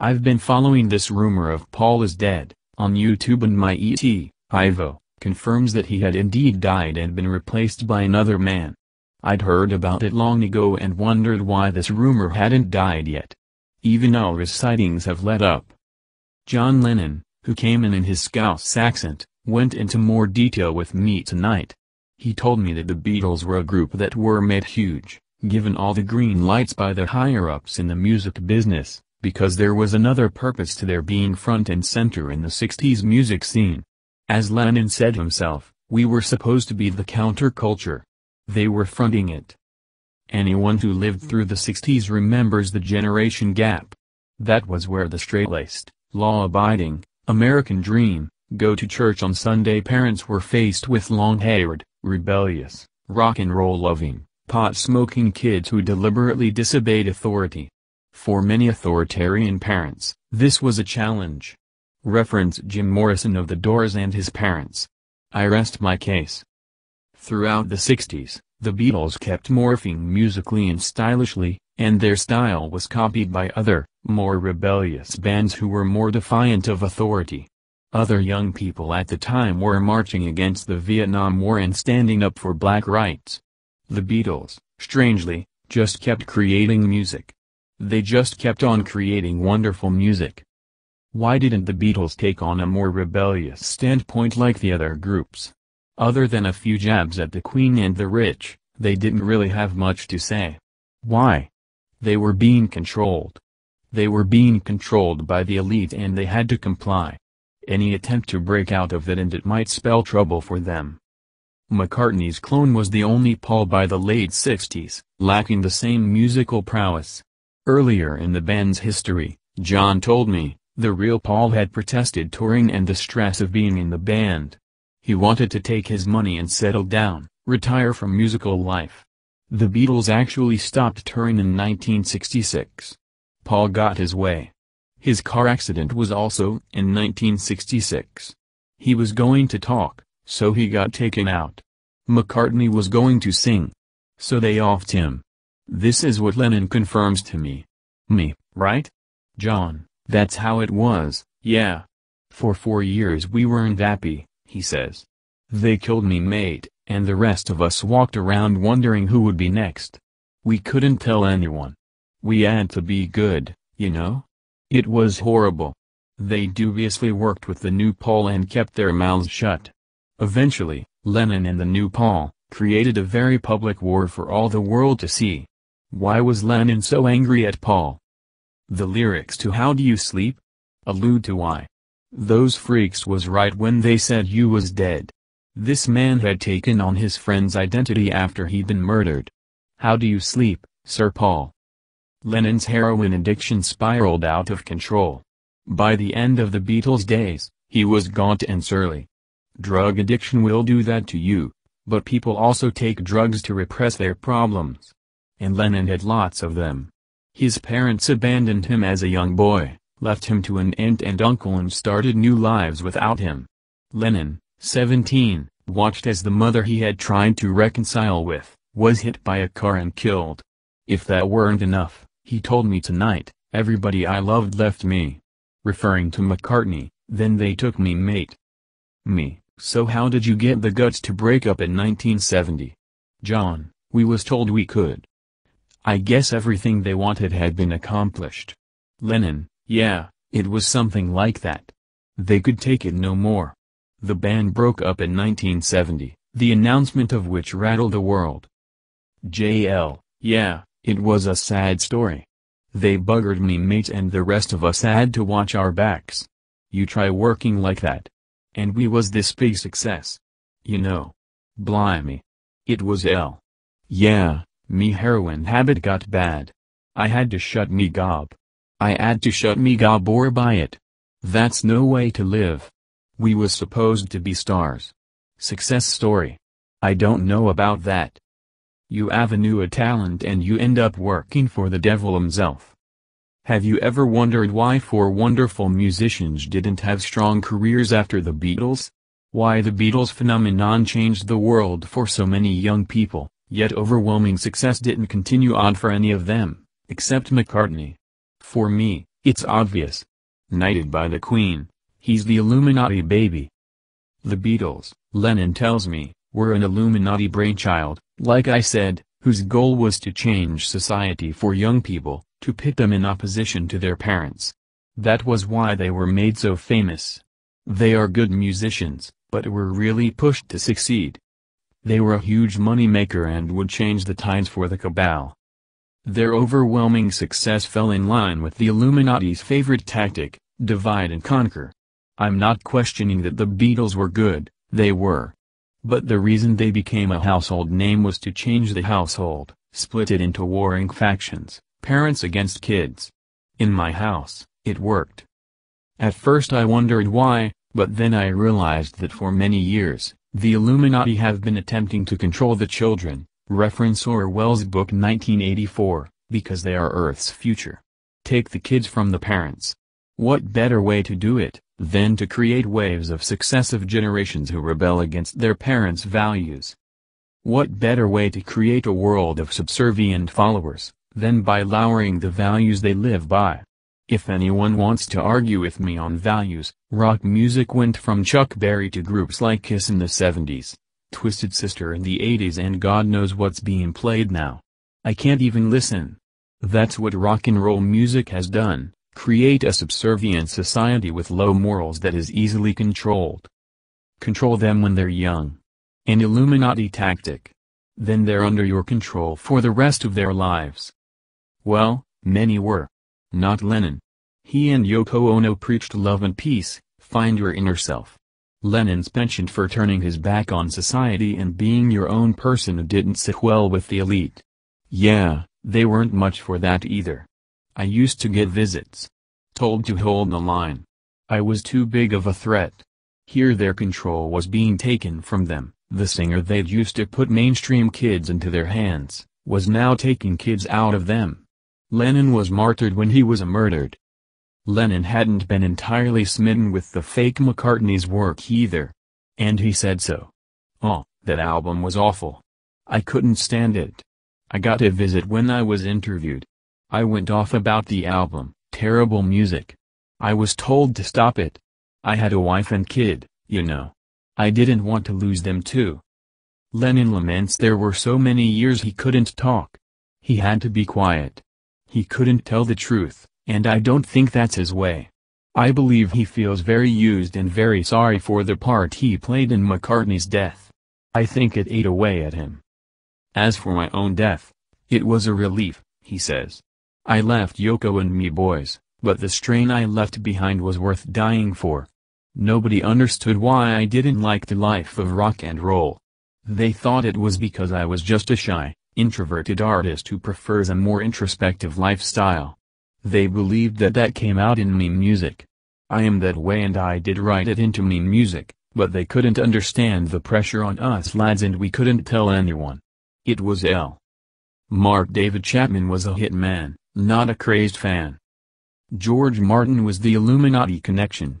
I've been following this rumor of Paul is dead, on YouTube and my ET, Ivo, confirms that he had indeed died and been replaced by another man. I'd heard about it long ago and wondered why this rumor hadn't died yet. Even Elvis sightings have let up. John Lennon, who came in in his Scouse accent, went into more detail with me tonight. He told me that the Beatles were a group that were made huge, given all the green lights by the higher-ups in the music business, because there was another purpose to their being front and center in the 60s music scene. As Lennon said himself, we were supposed to be the counterculture. They were fronting it. Anyone who lived through the 60s remembers the generation gap. That was where the straight-laced, law-abiding, American dream, go-to-church on Sunday parents were faced with long-haired, rebellious, rock and roll loving, pot-smoking kids who deliberately disobeyed authority. For many authoritarian parents, this was a challenge. Reference Jim Morrison of The Doors and his parents. I rest my case. Throughout the 60s, the Beatles kept morphing musically and stylishly, and their style was copied by other, more rebellious bands who were more defiant of authority. Other young people at the time were marching against the Vietnam War and standing up for black rights. The Beatles, strangely, just kept creating music. They just kept on creating wonderful music. Why didn't the Beatles take on a more rebellious standpoint like the other groups? Other than a few jabs at the Queen and the rich, they didn't really have much to say. Why? They were being controlled. They were being controlled by the elite and they had to comply. Any attempt to break out of that and it might spell trouble for them. McCartney's clone was the only Paul by the late 60s, lacking the same musical prowess. Earlier in the band's history, John told me, the real Paul had protested touring and the stress of being in the band. He wanted to take his money and settle down, retire from musical life. The Beatles actually stopped touring in 1966. Paul got his way. His car accident was also in 1966. He was going to talk, so he got taken out. McCartney was going to sing. So they offed him. This is what Lenin confirms to me. Me, right? John, that's how it was, yeah. For four years we weren't happy, he says. They killed me mate, and the rest of us walked around wondering who would be next. We couldn't tell anyone. We had to be good, you know? It was horrible. They dubiously worked with the new Paul and kept their mouths shut. Eventually, Lenin and the new Paul, created a very public war for all the world to see. Why was Lenin so angry at Paul? The lyrics to How Do You Sleep? allude to why. Those freaks was right when they said you was dead. This man had taken on his friend's identity after he'd been murdered. How do you sleep, Sir Paul? Lenin's heroin addiction spiraled out of control. By the end of the Beatles' days, he was gaunt and surly. Drug addiction will do that to you, but people also take drugs to repress their problems and Lenin had lots of them. His parents abandoned him as a young boy, left him to an aunt and uncle and started new lives without him. Lenin, 17, watched as the mother he had tried to reconcile with, was hit by a car and killed. If that weren't enough, he told me tonight, everybody I loved left me. Referring to McCartney, then they took me mate. Me, so how did you get the guts to break up in 1970? John, we was told we could. I guess everything they wanted had been accomplished. Lenin, yeah, it was something like that. They could take it no more. The band broke up in 1970, the announcement of which rattled the world. J.L., yeah, it was a sad story. They buggered me mate and the rest of us had to watch our backs. You try working like that. And we was this big success. You know. Blimey. It was L. Yeah, me heroin habit got bad. I had to shut me gob. had to shut me gob or buy it. That's no way to live. We was supposed to be stars. Success story. I don't know about that. You avenue a talent and you end up working for the devil himself. Have you ever wondered why four wonderful musicians didn't have strong careers after the Beatles? Why the Beatles phenomenon changed the world for so many young people? Yet overwhelming success didn't continue on for any of them, except McCartney. For me, it's obvious. Knighted by the Queen, he's the Illuminati baby. The Beatles, Lennon tells me, were an Illuminati brainchild, like I said, whose goal was to change society for young people, to pit them in opposition to their parents. That was why they were made so famous. They are good musicians, but were really pushed to succeed. They were a huge moneymaker and would change the tides for the cabal. Their overwhelming success fell in line with the Illuminati's favorite tactic, divide and conquer. I'm not questioning that the Beatles were good, they were. But the reason they became a household name was to change the household, split it into warring factions, parents against kids. In my house, it worked. At first I wondered why, but then I realized that for many years, the Illuminati have been attempting to control the children, reference Orwell's book 1984, because they are Earth's future. Take the kids from the parents. What better way to do it, than to create waves of successive generations who rebel against their parents' values? What better way to create a world of subservient followers, than by lowering the values they live by? If anyone wants to argue with me on values, rock music went from Chuck Berry to groups like Kiss in the 70s, Twisted Sister in the 80s and God knows what's being played now. I can't even listen. That's what rock and roll music has done, create a subservient society with low morals that is easily controlled. Control them when they're young. An Illuminati tactic. Then they're under your control for the rest of their lives. Well, many were not Lenin. He and Yoko Ono preached love and peace, find your inner self. Lenin's penchant for turning his back on society and being your own person didn't sit well with the elite. Yeah, they weren't much for that either. I used to get visits. Told to hold the line. I was too big of a threat. Here their control was being taken from them, the singer they'd used to put mainstream kids into their hands, was now taking kids out of them. Lenin was martyred when he was murdered. Lenin hadn't been entirely smitten with the fake McCartney's work either. And he said so. Oh, that album was awful. I couldn't stand it. I got a visit when I was interviewed. I went off about the album, terrible music. I was told to stop it. I had a wife and kid, you know. I didn't want to lose them too. Lenin laments there were so many years he couldn't talk. He had to be quiet. He couldn't tell the truth, and I don't think that's his way. I believe he feels very used and very sorry for the part he played in McCartney's death. I think it ate away at him. As for my own death, it was a relief, he says. I left Yoko and me boys, but the strain I left behind was worth dying for. Nobody understood why I didn't like the life of rock and roll. They thought it was because I was just a shy, introverted artist who prefers a more introspective lifestyle. They believed that that came out in me music. I am that way and I did write it into me music, but they couldn't understand the pressure on us lads and we couldn't tell anyone. It was L. Mark David Chapman was a hit man, not a crazed fan. George Martin was the Illuminati connection,